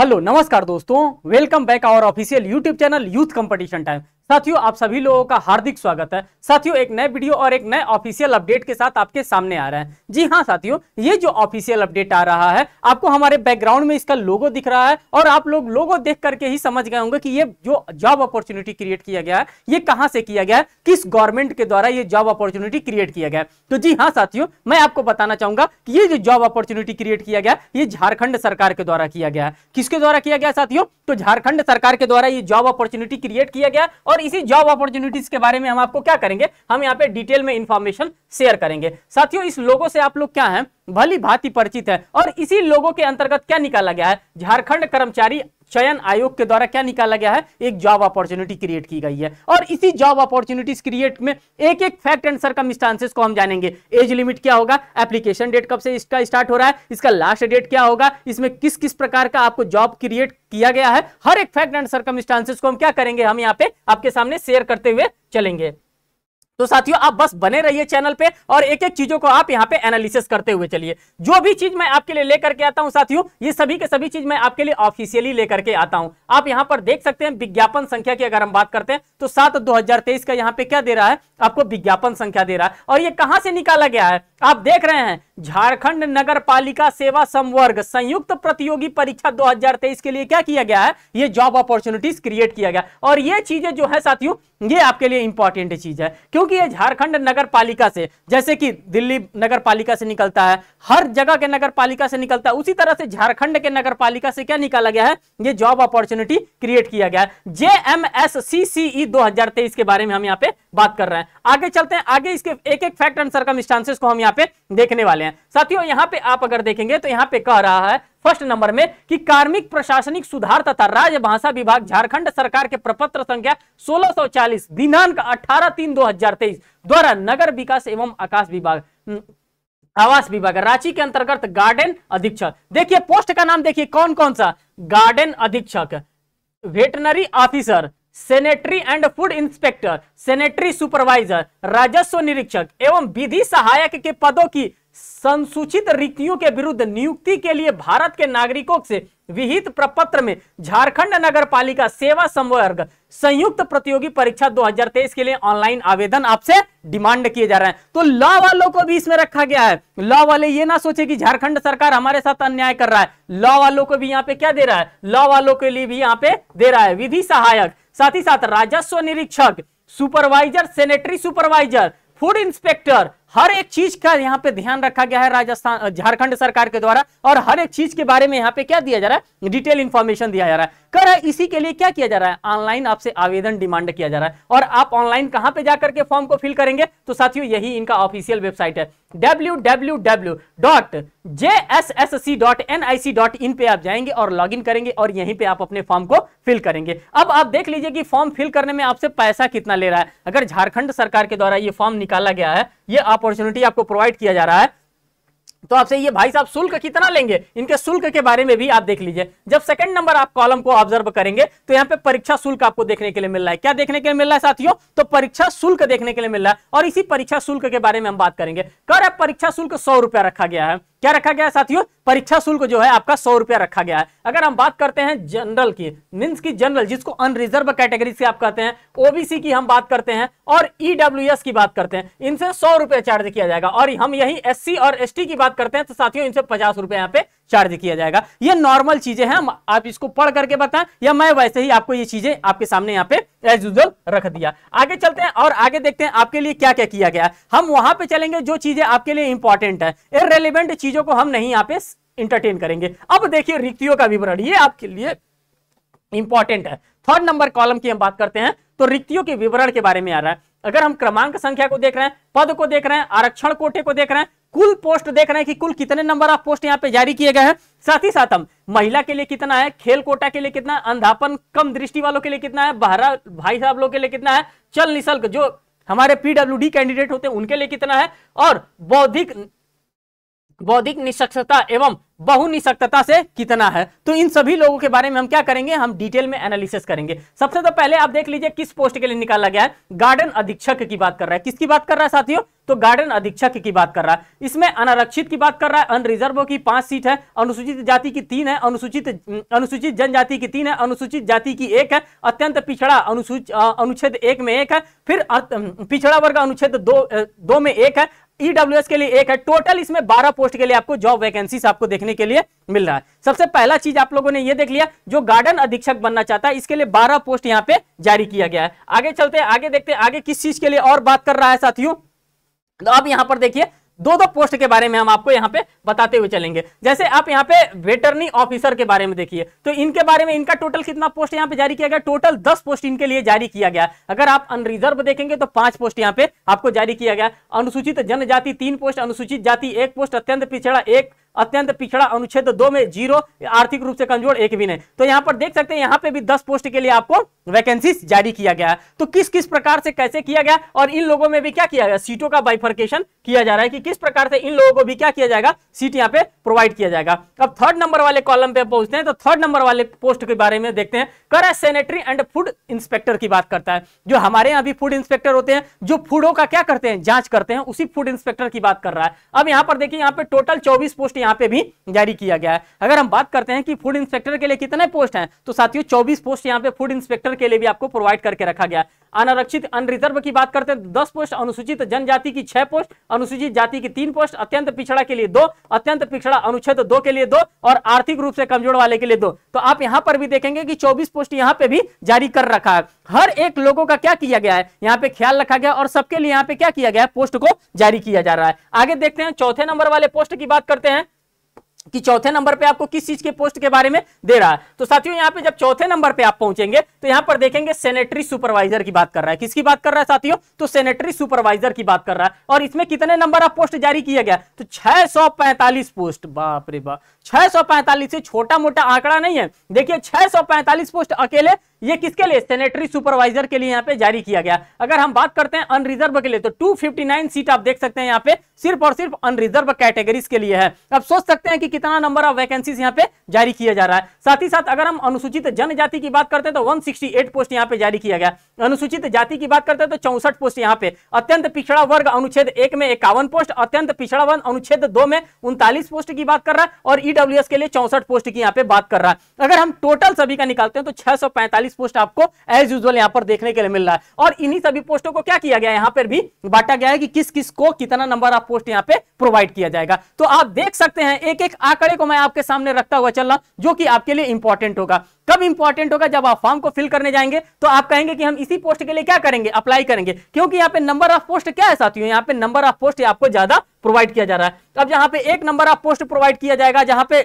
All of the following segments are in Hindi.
हेलो नमस्कार दोस्तों welcome back our official YouTube channel youth competition time साथियों आप सभी लोगों का हार्दिक स्वागत है साथियों एक नए वीडियो और एक नए ऑफिशियल अपडेट के साथ आपके सामने आ रहा है जी हाँ साथियों ये जो ऑफिशियल अपडेट आ रहा है आपको हमारे बैकग्राउंड में इसका लोगो दिख रहा है और आप लोग लोगो देख करके ही समझ गए होंगे कि ये जो जॉब अपॉर्चुनिटी क्रिएट किया गया है ये कहाँ से किया गया है किस गवर्नमेंट के द्वारा ये जॉब अपॉर्चुनिटी क्रिएट किया गया है तो जी हाँ साथियों मैं आपको बताना चाहूंगा कि ये जो जॉब अपॉर्चुनिटी क्रिएट किया गया ये झारखंड सरकार के द्वारा किया गया है किसके द्वारा किया गया साथियों तो झारखंड सरकार के द्वारा ये जॉब अपॉर्चुनिटी क्रिएट किया गया और और इसी जॉब अपॉर्चुनिटीज के बारे में हम आपको क्या करेंगे हम यहाँ पे डिटेल में इंफॉर्मेशन शेयर करेंगे साथियों इस लोगों से आप लोग क्या है भली भांति परिचित है और इसी लोगों के अंतर्गत क्या निकाला गया है झारखंड कर्मचारी चयन आयोग के द्वारा क्या निकाला गया है एक जॉब अपॉर्चुनिटी क्रिएट की गई है और इसी जॉब अपॉर्चुनिटीज क्रिएट में एक एक फैक्ट एंड सरकम स्टांसेस को हम जानेंगे एज लिमिट क्या होगा एप्लीकेशन डेट कब से इसका स्टार्ट हो रहा है इसका लास्ट डेट क्या होगा इसमें किस किस प्रकार का आपको जॉब क्रिएट किया गया है हर एक फैक्ट एंड सरकम को हम क्या करेंगे हम यहाँ पे आपके सामने शेयर करते हुए चलेंगे तो साथियों आप बस बने रहिए चैनल पे और एक एक चीजों को आप यहाँ पे एनालिसिस करते हुए चलिए जो भी चीज मैं आपके लिए लेकर के आता हूँ साथियों ये सभी के सभी चीज मैं आपके लिए ऑफिशियली लेकर के आता हूँ आप यहाँ पर देख सकते हैं विज्ञापन संख्या की अगर हम बात करते हैं तो सात दो का यहाँ पे क्या दे रहा है आपको विज्ञापन संख्या दे रहा है और ये कहां से निकाला गया है आप देख रहे हैं झारखंड नगर पालिका सेवा संवर्ग संयुक्त प्रतियोगी परीक्षा 2023 के लिए क्या किया गया है ये जॉब अपॉर्चुनिटीज क्रिएट किया गया और ये चीजें जो है साथियों ये आपके लिए इंपॉर्टेंट चीज है क्योंकि ये झारखंड नगर पालिका से जैसे कि दिल्ली नगर पालिका से निकलता है हर जगह के नगर पालिका से निकलता है उसी तरह से झारखंड के नगर पालिका से क्या निकाला गया है ये जॉब अपॉर्चुनिटी क्रिएट किया गया है जे एम एस सी सी ई दो के बारे में हम यहाँ पे बात कर रहे हैं आगे चलते हैं आगे इसके एक एक फैक्ट एंड सरकम को हम यहाँ पे देखने वाले हैं साथियों यहां पे आप अगर देखेंगे तो यहां पे कह रहा है फर्स्ट नंबर में कि कार्मिक प्रशासनिक सुधार तथा राजभाषा विभाग झारखंड सरकार के प्रपत्र संख्या 1640 दिनांक 18 तीन 2023 द्वारा नगर विकास एवं आकाश विभाग हम्म, आवास विभाग रांची के अंतर्गत गार्डन अधीक्षक देखिए पोस्ट का नाम देखिए कौन कौन सा गार्डन अधीक्षक veterinary officer sanitary and food inspector sanitary supervisor राजस्व निरीक्षक एवं विधि सहायक के पदों की संसूचित रिक्तियों के विरुद्ध नियुक्ति के लिए भारत के नागरिकों से विहित प्रपत्र में झारखंड नगरपालिका सेवा संवर्ग संयुक्त प्रतियोगी परीक्षा 2023 के लिए ऑनलाइन आवेदन आपसे डिमांड किए जा रहे हैं तो लॉ वालों को भी इसमें रखा गया है लॉ वाले ये ना सोचे कि झारखंड सरकार हमारे साथ अन्याय कर रहा है लॉ वालों को भी यहाँ पे क्या दे रहा है लॉ वालों के लिए भी यहाँ पे दे रहा है विधि सहायक साथ ही साथ राजस्व निरीक्षक supervisor sanitary supervisor food inspector हर एक चीज का यहाँ पे ध्यान रखा गया है राजस्थान झारखंड सरकार के द्वारा और हर एक चीज के बारे में यहाँ पे क्या दिया जा रहा है डिटेल इंफॉर्मेशन दिया जा रहा है कर है इसी के लिए क्या किया जा रहा है ऑनलाइन आपसे आवेदन डिमांड किया जा रहा है और आप ऑनलाइन कहां पे जाकर के फॉर्म को फिल करेंगे तो साथियों यही इनका ऑफिशियल वेबसाइट है www.jssc.nic.in पे आप जाएंगे और लॉगिन करेंगे और यहीं पे आप अपने फॉर्म को फिल करेंगे अब आप देख लीजिए कि फॉर्म फिल करने में आपसे पैसा कितना ले रहा है अगर झारखंड सरकार के द्वारा ये फॉर्म निकाला गया है ये अपॉर्चुनिटी आपको प्रोवाइड किया जा रहा है तो आपसे ये भाई साहब शुल्क कितना लेंगे इनके शुल्क के बारे में भी आप देख लीजिए जब सेकंड नंबर आप कॉलम को ऑब्जर्व करेंगे तो यहाँ पे परीक्षा शुल्क आपको देखने के लिए मिल रहा है क्या देखने के लिए मिल रहा है साथियों तो परीक्षा शुल्क देखने के लिए मिल रहा है और इसी परीक्षा शुल्क के बारे में हम बात करेंगे कर परीक्षा शुल्क सौ रखा गया है क्या रखा गया है साथियों परीक्षा शुल्क जो है आपका सौ रुपया रखा गया है अगर हम बात करते हैं जनरल की मीन्स की जनरल जिसको अनरिजर्व कैटेगरी से आप कहते हैं ओबीसी की हम बात करते हैं और ईडब्ल्यू e की बात करते हैं इनसे सौ रुपया चार्ज किया जाएगा और हम यही एससी और एसटी की बात करते हैं तो साथियों इनसे पचास रुपया यहाँ पे चार्ज किया जाएगा ये नॉर्मल चीजें हैं आप इसको पढ़ करके बताएं या मैं वैसे ही आपको ये चीजें आपके सामने यहाँ पे एज यूजल रख दिया आगे चलते हैं और आगे देखते हैं आपके लिए क्या क्या किया गया हम वहां पे चलेंगे जो चीजें आपके लिए इंपॉर्टेंट है इनरेलीवेंट चीजों को हम नहीं यहाँ पे इंटरटेन करेंगे अब देखिए रिक्तियों का विवरण ये आपके लिए इंपॉर्टेंट है थर्ड नंबर कॉलम की हम बात करते हैं तो रिक्तियों के विवरण के बारे में आ रहा है अगर हम क्रमांक संख्या को देख रहे हैं पद को देख रहे हैं आरक्षण कोटे को देख रहे हैं कुल पोस्ट देख रहे हैं कि कुल कितने नंबर ऑफ पोस्ट यहाँ पे जारी किए गए हैं साथ ही साथ हम महिला के लिए कितना है खेल कोटा के लिए कितना है अंधापन कम दृष्टि वालों के लिए कितना है बहरा भाई साहब लोग के लिए कितना है चल निशल्क जो हमारे पीडब्ल्यूडी कैंडिडेट होते हैं उनके लिए कितना है और बौद्धिक बौद्धिक निशक्तता एवं बहुनिशक्तता से कितना है तो इन सभी लोगों के बारे में हम क्या करेंगे हम डिटेल में एनालिसिस करेंगे सबसे तो पहले आप देख लीजिए किस पोस्ट के लिए निकाला गया है गार्डन अधीक्षक की बात कर रहा है किसकी बात कर रहा है साथियों तो गार्डन अधीक्षक की बात कर रहा है इसमें अनारक्षित की बात कर रहा है अनरिजर्व की पांच सीट है अनुसूचित जाति की तीन है अनुसूचित अनुसूचित जनजाति की तीन है अनुसूचित जाति की एक है अत्यंत पिछड़ा अनुसूचित अनुच्छेद एक में एक है फिर पिछड़ा वर्ग अनुच्छेद दो में एक है ईडब्ल्यू e के लिए एक है टोटल इसमें बारह पोस्ट के लिए आपको जॉब वैकेंसीज आपको देखने के लिए मिल रहा है सबसे पहला चीज आप लोगों ने ये देख लिया जो गार्डन अधीक्षक बनना चाहता है इसके लिए बारह पोस्ट यहाँ पे जारी किया गया है आगे चलते हैं आगे देखते हैं आगे किस चीज के लिए और बात कर रहा है साथियों तो अब यहां पर देखिए दो दो पोस्ट के बारे में हम आपको यहाँ पे बताते हुए चलेंगे जैसे आप यहाँ पे वेटरनी ऑफिसर के बारे में देखिए तो इनके बारे में इनका टोटल कितना पोस्ट यहाँ पे जारी किया गया टोटल दस पोस्ट इनके लिए जारी किया गया अगर आप अनरिजर्व देखेंगे तो पांच पोस्ट यहाँ पे आपको जारी किया गया अनुसूचित जनजाति तीन पोस्ट अनुसूचित जाति एक पोस्ट अत्यंत पिछड़ा एक अत्यंत पिछड़ा अनुच्छेद दो में जीरो आर्थिक रूप से कमजोर एक भी नहीं तो यहाँ पर देख सकते हैं यहाँ पे भी दस पोस्ट के लिए आपको वैकेंसी जारी किया गया है तो किस किस प्रकार से कैसे किया गया और इन लोगों में भी क्या किया गया सीटों का बाइफर्केशन किया जा रहा है कि किस प्रकार से इन लोगों को भी क्या किया जाएगा सीट यहाँ पे प्रोवाइड किया जाएगा अब थर्ड नंबर वाले कॉलम पे पहुंचते हैं तो थर्ड नंबर वाले पोस्ट के बारे में देखते हैं कर सेनेटरी एंड फूड इंस्पेक्टर की बात करता है जो हमारे यहाँ भी फूड इंस्पेक्टर होते हैं जो फूडों का क्या करते हैं जांच करते हैं उसी फूड इंस्पेक्टर की बात कर रहा है अब यहाँ पर देखिए यहाँ पे टोटल चौबीस पोस्ट यहाँ पे भी जारी किया गया है अगर हम बात करते हैं कि फूड इंस्पेक्टर के लिए कितने पोस्ट हैं तो साथियों चौबीस पोस्ट यहाँ पे फूड इंस्पेक्टर के लिए भी आपको प्रोवाइड करके रखा गया अनारक्षित अनरिजर्व की बात करते हैं तो दस पोस्ट अनुसूचित जनजाति की छह पोस्ट अनुसूचित जाति की तीन पोस्ट अत्यंत पिछड़ा के लिए दो अत्यंत पिछड़ा अनुच्छेद दो के लिए दो और आर्थिक रूप से कमजोर वाले के लिए दो तो आप यहां पर भी देखेंगे कि चौबीस पोस्ट यहां पे भी जारी कर रखा है हर एक लोगों का क्या किया गया है यहाँ पे ख्याल रखा गया और सबके लिए यहाँ पे क्या किया गया है पोस्ट को जारी किया जा रहा है आगे देखते हैं चौथे नंबर वाले पोस्ट की बात करते हैं कि चौथे नंबर पे आपको किस चीज के पोस्ट के बारे में दे रहा है तो साथियों यहाँ पे जब चौथे नंबर पे आप पहुंचेंगे तो यहाँ पर देखेंगे सेनेटरी सुपरवाइजर की बात कर रहा है किसकी बात कर रहा है साथियों तो सेनेटरी सुपरवाइजर की बात कर रहा है और इसमें कितने नंबर ऑफ पोस्ट जारी किया गया तो पैंतालीस पोस्ट बाप रे बाप 645 से छोटा मोटा आंकड़ा नहीं है देखिए पैंतालीस पोस्ट अकेले ये किसके लिए सेनेटरी सुपरवाइजर के लिए यहाँ पे जारी किया गया अगर हम बात करते हैं अनरिजर्व के लिए तो 259 सीट आप देख सकते हैं यहाँ पे सिर्फ और सिर्फ अनरिजर्व कैटेगरीज के लिए है अब सोच सकते हैं कि कितना नंबर ऑफ वैकेंसीज यहाँ पे जारी किया जा रहा है साथ ही साथ अगर हम अनुसूचित जनजाति की बात करते हैं तो वन पोस्ट यहाँ पे जारी किया गया अनुसूचित जाति की बात करते हैं तो चौसठ पोस्ट यहाँ पे अत्यंत पिछड़ा वर्ग अनुच्छेद एक में इक्यावन पोस्ट अत्यंत पिछड़ा वर्ग अनुच्छेद दो में उनतालीस पोस्ट की बात कर रहा है और ईडब्ल्यू e के लिए चौसठ पोस्ट की यहाँ पे बात कर रहा है अगर हम टोटल सभी का निकालते हैं तो छह चालीस पोस्ट आपको एज यूजल यहाँ पर देखने के लिए मिल रहा है और इन्हीं सभी पोस्टों को क्या किया गया यहाँ पर भी बांटा गया है कि किस किस को कितना नंबर ऑफ पोस्ट यहाँ पे प्रोवाइड किया जाएगा तो आप देख सकते हैं एक एक आंकड़े को मैं आपके सामने रखता हुआ चल रहा हूं जो कि आपके लिए इंपॉर्टेंट होगा कब इंपॉर्टेंट होगा जब आप फॉर्म को फिल करने जाएंगे तो आप कहेंगे कि हम इसी पोस्ट के लिए क्या करेंगे अप्लाई करेंगे क्योंकि यहाँ पे नंबर ऑफ पोस्ट क्या है साथियों यहाँ पे नंबर ऑफ पोस्ट आपको ज्यादा प्रोवाइड किया जा रहा है अब यहाँ पे एक नंबर ऑफ पोस्ट प्रोवाइड किया जाएगा जहां पे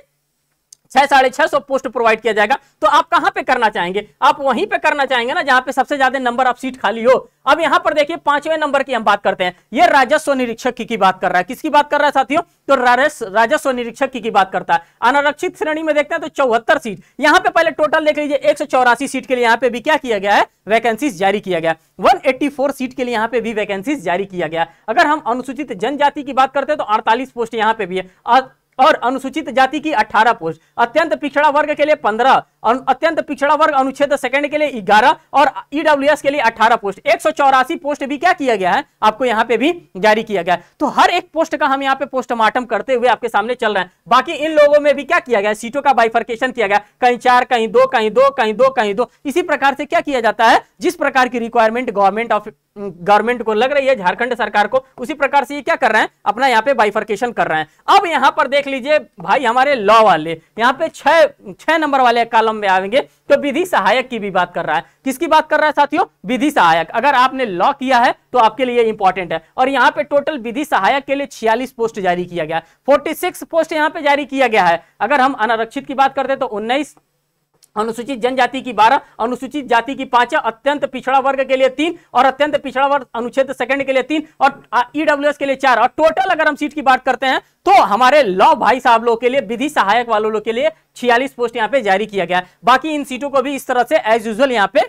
छह साढ़े छह सौ पोस्ट प्रोवाइड किया जाएगा तो आप कहां पे करना चाहेंगे आप वहीं पे करना चाहेंगे ना जहां पे सबसे ज्यादा नंबर ऑफ सीट खाली हो अब यहां पर देखिए पांचवें नंबर की हम बात करते हैं ये राजस्व निरीक्षक की, की बात कर रहा है किसकी बात कर रहा है साथियों तो राजस्व निरीक्षक की, की बात करता है अनारक्षित श्रेणी में देखते हैं तो चौहत्तर सीट यहां पे पहले टोटल देख लीजिए एक सीट के लिए यहां पे भी क्या किया गया है वैकेंसी जारी किया गया वन सीट के लिए यहां पे भी वैकेंसी जारी किया गया अगर हम अनुसूचित जनजाति की बात करते हैं तो अड़तालीस पोस्ट यहां पे भी है और अनुसूचित जाति की 18 पोस्ट अत्यंत पिछड़ा वर्ग के लिए 15 अत्यंत पिछड़ा वर्ग अनुच्छेद सेकंड के लिए 11 और ईडब्ल्यूएस e के लिए 18 पोस्ट एक पोस्ट भी क्या किया गया है आपको यहाँ पे भी जारी किया गया तो हर एक पोस्ट का हम यहाँ पे पोस्टमार्टम करते हुए आपके सामने चल रहे हैं बाकी इन लोगों में भी क्या किया गया सीटों का बाइफर्केशन किया गया कहीं चार कहीं दो कहीं दो कहीं दो कहीं दो इसी प्रकार से क्या किया जाता है जिस प्रकार की रिक्वायरमेंट गवर्नमेंट ऑफ गवर्नमेंट को लग रही है झारखंड सरकार को उसी प्रकार से ये क्या कर रहे हैं अपना यहाँ पे बाइफर्केशन कर रहे हैं अब यहाँ पर देख लीजिए भाई हमारे लॉ वाले यहाँ पे छह छह नंबर वाले कॉलम में आएंगे तो विधि सहायक की भी बात कर रहा है किसकी बात कर रहा है साथियों विधि सहायक अगर आपने लॉ किया है तो आपके लिए इंपॉर्टेंट है और यहाँ पे टोटल विधि सहायक के लिए छियालीस पोस्ट जारी किया गया है फोर्टी पोस्ट यहाँ पे जारी किया गया है अगर हम अनारक्षित की बात करते तो उन्नीस अनुसूचित जनजाति की बारह अनुसूचित जाति की पांच अत्यंत पिछड़ा वर्ग के लिए तीन और अत्यंत पिछड़ा वर्ग अनुच्छेद सेकंड के लिए तीन और ईडब्ल्यूएस e के लिए चार और टोटल अगर हम सीट की बात करते हैं तो हमारे लॉ भाई साहब लोग के लिए विधि सहायक वालों लोग के लिए छियालीस पोस्ट यहाँ पे जारी किया गया बाकी इन सीटों को भी इस तरह से एज यूजल यहाँ पे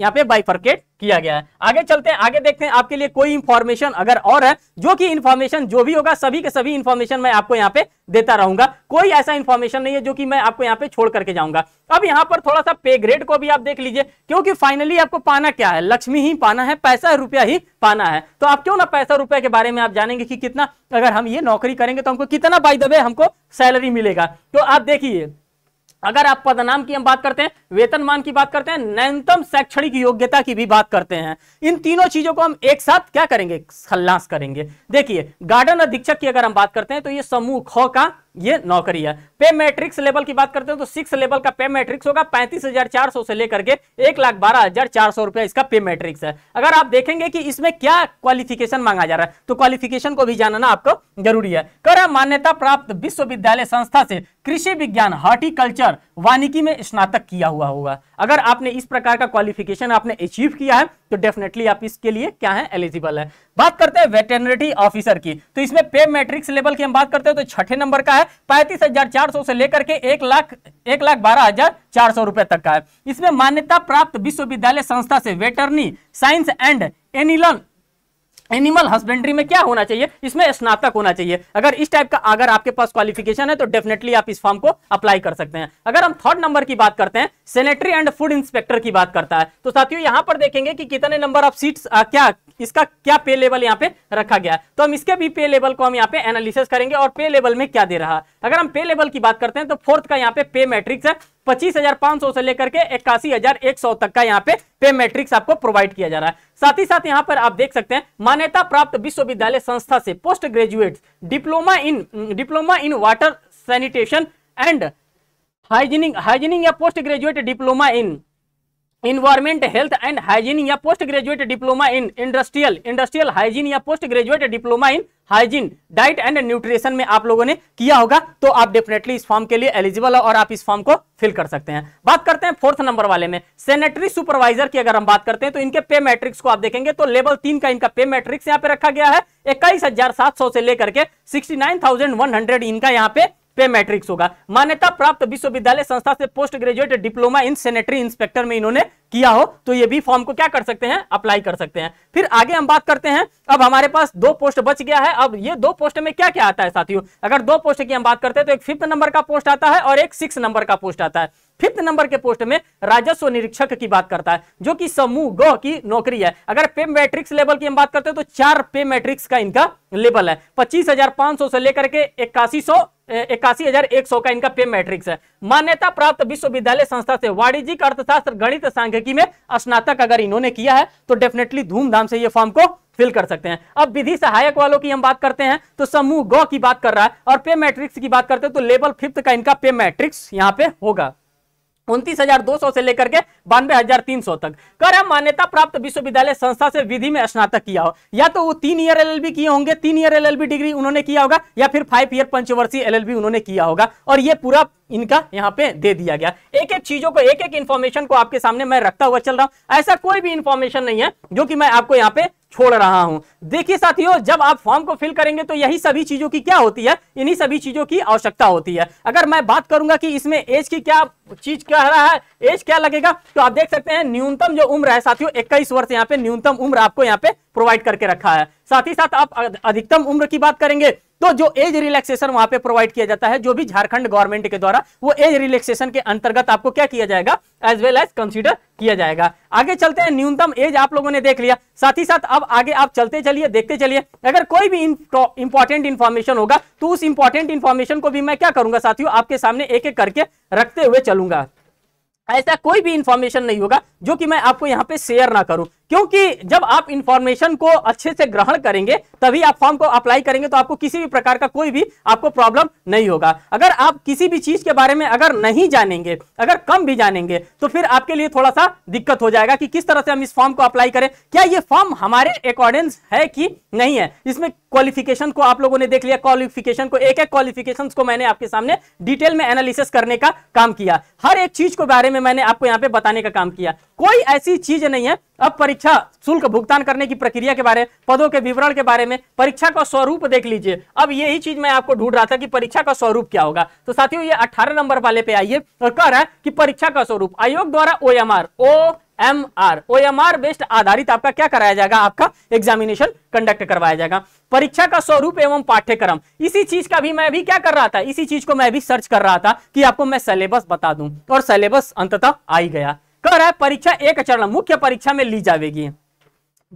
यहाँ पे बाइफर्केट किया गया है आगे चलते हैं आगे देखते हैं आपके लिए कोई इंफॉर्मेशन अगर और है जो कि इंफॉर्मेशन जो भी होगा सभी के सभी इंफॉर्मेशन मैं आपको यहाँ पे देता रहूंगा कोई ऐसा इंफॉर्मेशन नहीं है जो कि मैं आपको यहाँ पे छोड़ करके जाऊंगा अब यहाँ पर थोड़ा सा पे ग्रेड को भी आप देख लीजिए क्योंकि फाइनली आपको पाना क्या है लक्ष्मी ही पाना है पैसा रुपया ही पाना है तो आप क्यों ना पैसा रुपया के बारे में आप जानेंगे कि कितना अगर हम ये नौकरी करेंगे तो हमको कितना बाई दबे हमको सैलरी मिलेगा तो आप देखिए अगर आप पदनाम की हम बात करते हैं वेतनमान की बात करते हैं न्यूनतम शैक्षणिक योग्यता की भी बात करते हैं इन तीनों चीजों को हम एक साथ क्या करेंगे खल्लास करेंगे देखिए गार्डन अधीक्षक की अगर हम बात करते हैं तो ये समूह ख का ये नौकरी है पे मैट्रिक्स लेवल की बात करते हैं तो सिक्स लेवल का पे मैट्रिक्स होगा पैंतीस हजार चार सौ से लेकर के एक लाख बारह हजार चार सौ रुपया इसका पे मैट्रिक्स है अगर आप देखेंगे कि इसमें क्या क्वालिफिकेशन मांगा जा रहा है तो क्वालिफिकेशन को भी जानना आपको जरूरी है कर मान्यता प्राप्त विश्वविद्यालय संस्था से कृषि विज्ञान हॉर्टिकल्चर वानिकी में स्नातक किया हुआ हुआ होगा अगर आपने इस प्रकार का क्वालिफिकेशन आपने अचीव किया है तो डेफिनेटली आप इसके लिए क्या है एलिजिबल है बात करते हैं वेटरनरी ऑफिसर की तो इसमें पे मैट्रिक्स लेवल की हम बात करते हैं तो छठे नंबर का है पैंतीस हजार चार सौ से लेकर के एक लाख एक लाख बारह हजार चार सौ रुपए तक का है इसमें मान्यता प्राप्त विश्वविद्यालय संस्था से वेटरनी साइंस एंड एनिलन एनिमल हस्बेंड्री में क्या होना चाहिए इसमें स्नातक होना चाहिए अगर इस टाइप का अगर आपके पास क्वालिफिकेशन है तो डेफिनेटली आप इस फॉर्म को अप्लाई कर सकते हैं अगर हम थर्ड नंबर की बात करते हैं सेनेटरी एंड फूड इंस्पेक्टर की बात करता है तो साथियों यहां पर देखेंगे कि कितने नंबर ऑफ सीट्स क्या इसका क्या पे लेवल यहाँ पे रखा गया है तो हम इसके भी पे लेवल को हम यहाँ पे एनालिसिस करेंगे और पे लेवल में क्या दे रहा अगर हम पे लेवल की बात करते हैं तो फोर्थ का यहाँ पे पे मैट्रिक्स है पच्चीस हजार पांच सौ से लेकर के इक्यासी हजार एक सौ तक का यहाँ पे पे मैट्रिक्स आपको प्रोवाइड किया जा रहा है साथ ही साथ यहाँ पर आप देख सकते हैं मान्यता प्राप्त विश्वविद्यालय संस्था से post graduate diploma in diploma in water sanitation and hygiene hygiene या post graduate diploma in environment health and hygiene या post graduate diploma in industrial industrial hygiene या post graduate diploma in hygiene diet and nutrition में आप लोगों ने किया होगा तो आप डेफिनेटली इस फॉर्म के लिए एलिजिबल है और आप इस फॉर्म को फिल कर सकते हैं बात करते हैं फोर्थ नंबर वाले में सेनेटरी सुपरवाइजर की अगर हम बात करते हैं तो इनके पे मैट्रिक्स को आप देखेंगे तो लेवल तीन का इनका पे मैट्रिक्स यहाँ पे रखा गया है इक्कीस हजार सात सौ से लेकर के sixty nine thousand one hundred इनका यहाँ पे पे मैट्रिक्स होगा मान्यता प्राप्त विश्वविद्यालय संस्था से post graduate diploma in sanitary inspector में इन्होंने किया हो तो ये भी फॉर्म को क्या कर सकते हैं अप्लाई कर सकते हैं फिर आगे हम बात करते हैं अब हमारे पास दो पोस्ट बच गया है अब ये दो पोस्ट में क्या क्या आता है साथियों अगर दो पोस्ट की हम बात करते हैं तो एक फिफ्थ नंबर का पोस्ट आता है और एक सिक्स नंबर का पोस्ट आता है फिफ्थ नंबर के पोस्ट में राजस्व निरीक्षक की बात करता है जो कि समूह ग की नौकरी है अगर पे मैट्रिक्स लेवल की हम बात करते हैं तो चार पे मैट्रिक्स का इनका लेवल है पच्चीस हजार पांच सौ से लेकर के इक्यासी सौ इक्यासी हजार एक सौ का इनका पे मैट्रिक्स है मान्यता प्राप्त विश्वविद्यालय संस्था से वाणिज्यिक अर्थशास्त्र गणित सांख्यिकी में स्नातक अगर इन्होंने किया है तो डेफिनेटली धूमधाम से ये फॉर्म को फिल कर सकते हैं अब विधि सहायक वालों की हम बात करते हैं तो समूह ग की बात कर रहा है और पे मैट्रिक्स की बात करते हैं तो लेवल फिफ्थ का इनका पे मैट्रिक्स यहाँ पे होगा उनतीस हजार दो सौ से लेकर के बानवे हजार तीन सौ तक कर मान्यता प्राप्त विश्वविद्यालय संस्था से विधि में स्नातक किया हो या तो वो तीन ईयर एलएलबी किए होंगे तीन ईयर एलएलबी डिग्री उन्होंने किया होगा या फिर फाइव ईयर पंचवर्षीय एलएलबी उन्होंने किया होगा और ये पूरा इनका यहाँ पे दे दिया गया एक एक चीजों को एक एक इन्फॉर्मेशन को आपके सामने मैं रखता हुआ चल रहा हूं ऐसा कोई भी इंफॉर्मेशन नहीं है जो कि मैं आपको यहाँ पे छोड़ रहा हूं देखिए साथियों जब आप फॉर्म को फिल करेंगे तो यही सभी चीजों की क्या होती है इन्हीं सभी चीजों की आवश्यकता होती है अगर मैं बात करूंगा कि इसमें एज की क्या चीज कह रहा है एज क्या लगेगा तो आप देख सकते हैं न्यूनतम जो उम्र है साथियों इक्कीस वर्ष यहाँ पे न्यूनतम उम्र आपको यहाँ पे प्रोवाइड करके रखा है साथ ही साथ आप अधिकतम उम्र की बात करेंगे तो जो एज रिलैक्सेशन वहां पे प्रोवाइड किया जाता है जो भी झारखंड गवर्नमेंट के द्वारा वो एज रिलैक्सेशन के अंतर्गत आपको क्या किया जाएगा एज वेल एज कंसीडर किया जाएगा आगे चलते हैं न्यूनतम एज आप लोगों ने देख लिया साथ ही साथ अब आगे आप चलते चलिए देखते चलिए अगर कोई भी इंपॉर्टेंट इन्फॉर्मेशन होगा तो उस इंपॉर्टेंट इन्फॉर्मेशन को भी मैं क्या करूंगा साथियों आपके सामने एक एक करके रखते हुए चलूंगा ऐसा कोई भी इंफॉर्मेशन नहीं होगा जो कि मैं आपको यहाँ पे शेयर ना करूं क्योंकि जब आप इंफॉर्मेशन को अच्छे से ग्रहण करेंगे तभी आप फॉर्म को अप्लाई करेंगे तो आपको किसी भी प्रकार का कोई भी आपको प्रॉब्लम नहीं होगा अगर आप किसी भी चीज के बारे में अगर नहीं जानेंगे अगर कम भी जानेंगे तो फिर आपके लिए थोड़ा सा दिक्कत हो जाएगा कि किस तरह से हम इस फॉर्म को अप्लाई करें क्या ये फॉर्म हमारे अकॉर्डिंग है कि नहीं है इसमें क्वालिफिकेशन को आप लोगों ने देख लिया क्वालिफिकेशन को एक एक क्वालिफिकेशन को मैंने आपके सामने डिटेल में एनालिसिस करने का काम किया हर एक चीज के बारे में मैंने आपको यहाँ पे बताने का काम किया कोई ऐसी चीज नहीं है अब परीक्षा शुल्क भुगतान करने की प्रक्रिया के बारे में पदों के विवरण के बारे में परीक्षा का स्वरूप देख लीजिए अब यही चीज मैं आपको ढूंढ रहा था कि परीक्षा का स्वरूप क्या होगा तो साथियों ये अठारह नंबर वाले पे आइए और कह रहा है कि परीक्षा का स्वरूप आयोग द्वारा O M R O M R O M R based आधारित आपका क्या कराया जाएगा आपका एग्जामिनेशन कंडक्ट करवाया जाएगा परीक्षा का स्वरूप एवं पाठ्यक्रम इसी चीज का भी मैं भी क्या कर रहा था इसी चीज को मैं भी सर्च कर रहा था कि आपको मैं सिलेबस बता दूं और सिलेबस अंततः आ ही गया कह रहा है परीक्षा एक चरण मुख्य परीक्षा में ली जाएगी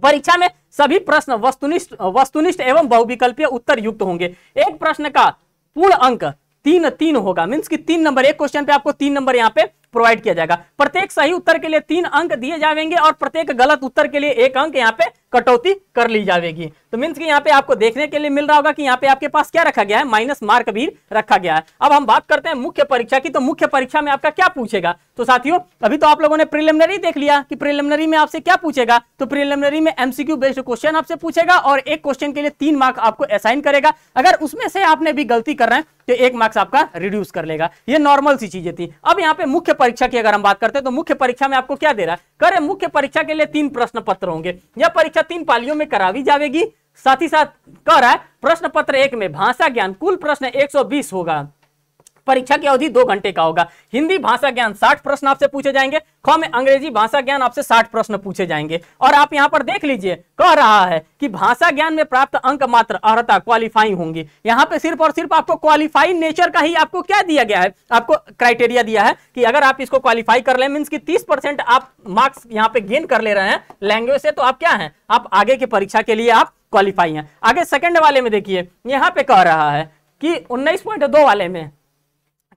परीक्षा में सभी प्रश्न वस्तुनिष्ठ वस्तुनिष्ठ एवं बहुविकल्पीय उत्तर युक्त होंगे एक प्रश्न का पूर्ण अंक तीन तीन होगा मीन्स कि तीन नंबर एक क्वेश्चन पे आपको तीन नंबर यहाँ पे प्रोवाइड किया जाएगा प्रत्येक सही उत्तर के लिए तीन अंक दिए जाएंगे और प्रत्येक गलत उत्तर के लिए एक अंक यहाँ पे कटौती कर ली जाएगी तो मीन्स कि यहाँ पे आपको देखने के लिए मिल रहा होगा कि यहाँ पे आपके पास क्या रखा गया है माइनस मार्क भी रखा गया है अब हम बात करते हैं मुख्य परीक्षा की तो मुख्य परीक्षा में आपका क्या पूछेगा तो साथियों अभी तो आप लोगों ने प्रिलिमिनरी देख लिया कि प्रिलिमिनरी में आपसे क्या पूछेगा तो प्रिलिमिनरी में एमसीक्यू बेस्ड क्वेश्चन आपसे पूछेगा और एक क्वेश्चन के लिए तीन मार्क्स आपको असाइन करेगा अगर उसमें से आपने भी गलती कर रहे हैं तो एक मार्क्स आपका रिड्यूस कर लेगा ये नॉर्मल सी चीजें थी अब यहाँ पे मुख्य परीक्षा की अगर हम बात करते हैं तो मुख्य परीक्षा में आपको क्या दे रहा है करे मुख्य परीक्षा के लिए तीन प्रश्न पत्र होंगे यह परीक्षा तीन पालियों में करावी जाएगी साथ ही साथ कह रहा है प्रश्न पत्र एक में भाषा ज्ञान कुल प्रश्न 120 होगा परीक्षा की अवधि दो घंटे का होगा हिंदी भाषा ज्ञान साठ प्रश्न आपसे पूछे जाएंगे ख में अंग्रेजी भाषा ज्ञान आपसे साठ प्रश्न पूछे जाएंगे और आप यहाँ पर देख लीजिए कह रहा है कि भाषा ज्ञान में प्राप्त अंक मात्र अर्ता क्वालिफाई होंगे यहाँ पे सिर्फ और सिर्फ आपको क्वालिफाई नेचर का ही आपको क्या दिया गया है आपको क्राइटेरिया दिया है कि अगर आप इसको क्वालिफाई कर ले मीन की तीस आप मार्क्स यहाँ पे गेन कर ले रहे हैं लैंग्वेज से तो आप क्या है आप आगे की परीक्षा के लिए आप क्वालिफाई है आगे सेकंड वाले में देखिए यहाँ पे कह रहा है कि 19.2 वाले में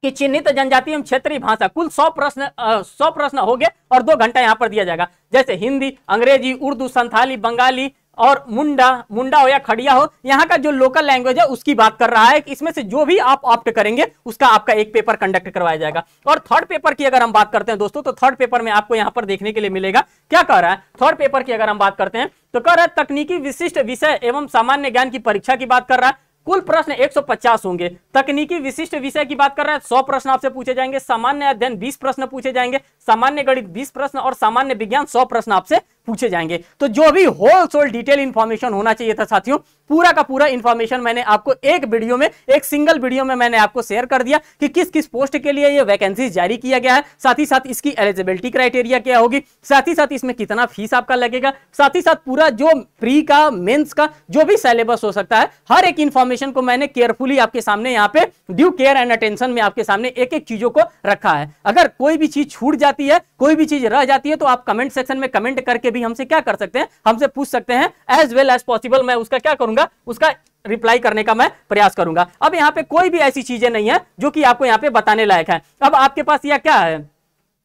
कि चिन्हित जनजाति एवं क्षेत्रीय भाषा कुल सौ प्रश्न सौ प्रश्न हो गए और दो घंटा यहाँ पर दिया जाएगा जैसे हिंदी अंग्रेजी उर्दू संथाली बंगाली और मुंडा मुंडा हो या खड़िया हो यहाँ का जो लोकल लैंग्वेज है उसकी बात कर रहा है कि इसमें से जो भी आप ऑप्ट करेंगे उसका आपका एक पेपर कंडक्ट करवाया जाएगा और थर्ड पेपर की अगर हम बात करते हैं दोस्तों तो थर्ड पेपर में आपको यहाँ पर देखने के लिए मिलेगा क्या कह रहा है थर्ड पेपर की अगर हम बात करते हैं तो कह रहा है तकनीकी विशिष्ट विषय एवं सामान्य ज्ञान की परीक्षा की बात कर रहा है कुल प्रश्न 150 होंगे तकनीकी विशिष्ट विषय की बात कर रहे हैं 100 प्रश्न आपसे पूछे जाएंगे सामान्य अध्ययन 20 प्रश्न पूछे जाएंगे सामान्य गणित 20 प्रश्न और सामान्य विज्ञान 100 प्रश्न आपसे पूछे जाएंगे तो जो भी होल सोल डिटेल इन्फॉर्मेशन होना चाहिए था साथियों पूरा का पूरा इन्फॉर्मेशन मैंने आपको एक वीडियो में एक सिंगल वीडियो में मैंने आपको शेयर कर दिया कि किस किस पोस्ट के लिए ये वैकेंसी जारी किया गया है साथ ही साथ इसकी एलिजिबिलिटी क्राइटेरिया क्या होगी साथ ही साथ इसमें कितना फीस आपका लगेगा साथ ही साथ पूरा जो प्री का मेन्स का जो भी सिलेबस हो सकता है हर एक इन्फॉर्मेशन को मैंने केयरफुली आपके सामने यहाँ पे ड्यू केयर एंड अटेंशन में आपके सामने एक एक चीजों को रखा है अगर कोई भी चीज छूट जाती है कोई भी चीज रह जाती है तो आप कमेंट सेक्शन में कमेंट करके भी हमसे क्या कर सकते हैं हमसे पूछ सकते हैं एज वेल एज पॉसिबल मैं उसका क्या करूंगा उसका रिप्लाई करने का मैं प्रयास करूंगा अब यहाँ पे कोई भी ऐसी चीजें नहीं है जो कि आपको यहाँ पे बताने लायक है अब आपके पास यह क्या है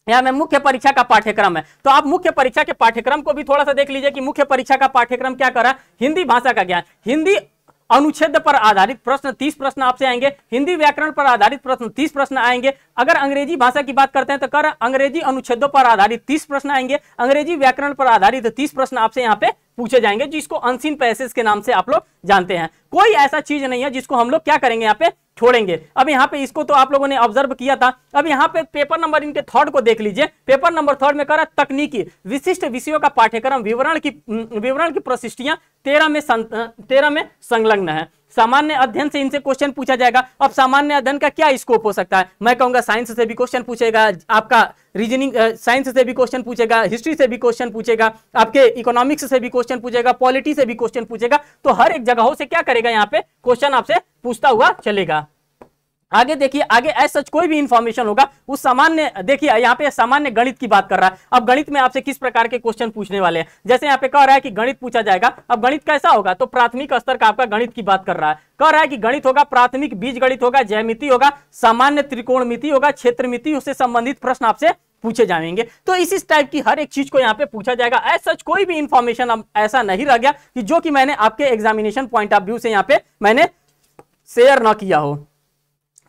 यहाँ में मुख्य परीक्षा का पाठ्यक्रम है तो आप मुख्य परीक्षा के पाठ्यक्रम को भी थोड़ा सा देख लीजिए कि मुख्य परीक्षा का पाठ्यक्रम क्या करा हिंदी भाषा का ज्ञान हिंदी अनुच्छेद पर आधारित प्रश्न तीस प्रश्न आपसे आएंगे हिंदी व्याकरण पर आधारित प्रश्न तीस प्रश्न आएंगे अगर अंग्रेजी भाषा की बात करते हैं तो कर अंग्रेजी अनुच्छेदों पर आधारित तीस प्रश्न आएंगे अंग्रेजी व्याकरण पर आधारित तीस प्रश्न आपसे यहाँ पे पूछे जाएंगे जिसको अनसिन पैसेज के नाम से आप लोग जानते हैं कोई ऐसा चीज नहीं है जिसको हम लोग क्या करेंगे यहाँ पे छोड़ेंगे अब यहाँ पे इसको तो आप लोगों ने ऑब्जर्व किया था अब यहाँ पे पेपर नंबर इनके थर्ड को देख लीजिए पेपर नंबर थर्ड में कर तकनीकी विशिष्ट विषयों का पाठ्यक्रम विवरण की विवरण की प्रशिष्टियां तेरह में तेरह में संलग्न है सामान्य अध्ययन से इनसे क्वेश्चन पूछा जाएगा अब सामान्य अध्ययन का क्या स्कोप हो सकता है मैं कहूंगा साइंस से भी क्वेश्चन पूछेगा आपका रीजनिंग साइंस से भी क्वेश्चन पूछेगा हिस्ट्री से भी क्वेश्चन पूछेगा आपके इकोनॉमिक्स से भी क्वेश्चन पूछेगा पॉलिटी से भी क्वेश्चन पूछेगा तो हर एक जगहों से क्या करेगा यहाँ पे क्वेश्चन आपसे पूछता हुआ चलेगा आगे देखिए आगे ऐसा सच कोई भी इंफॉर्मेशन होगा उस सामान्य देखिए यहाँ पे सामान्य गणित की बात कर रहा है अब गणित में आपसे किस प्रकार के क्वेश्चन पूछने वाले हैं जैसे यहाँ पे कह रहा है कि गणित पूछा जाएगा अब गणित कैसा होगा तो प्राथमिक स्तर का आपका गणित की बात कर रहा है कह रहा है कि गणित होगा प्राथमिक बीज गणित होगा जयमिति होगा सामान्य मिति होगा मिति उससे संबंधित प्रश्न आपसे पूछे जाएंगे तो इसी टाइप की हर एक चीज को यहाँ पे पूछा जाएगा ऐसा सच कोई भी इंफॉर्मेशन अब ऐसा नहीं रह गया कि जो कि मैंने आपके एग्जामिनेशन पॉइंट ऑफ व्यू से यहाँ पे मैंने शेयर ना किया हो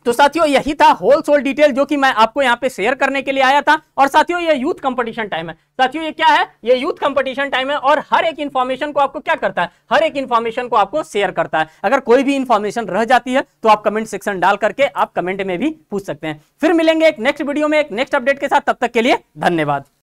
तो साथियों यही था होल सोल डिटेल जो कि मैं आपको यहाँ पे शेयर करने के लिए आया था और साथियों ये यूथ कंपटीशन टाइम है साथियों ये क्या है ये यूथ कंपटीशन टाइम है और हर एक इन्फॉर्मेशन को आपको क्या करता है हर एक इन्फॉर्मेशन को आपको शेयर करता है अगर कोई भी इन्फॉर्मेशन रह जाती है तो आप कमेंट सेक्शन डाल करके आप कमेंट में भी पूछ सकते हैं फिर मिलेंगे एक नेक्स्ट वीडियो में एक नेक्स्ट अपडेट के साथ तब तक के लिए धन्यवाद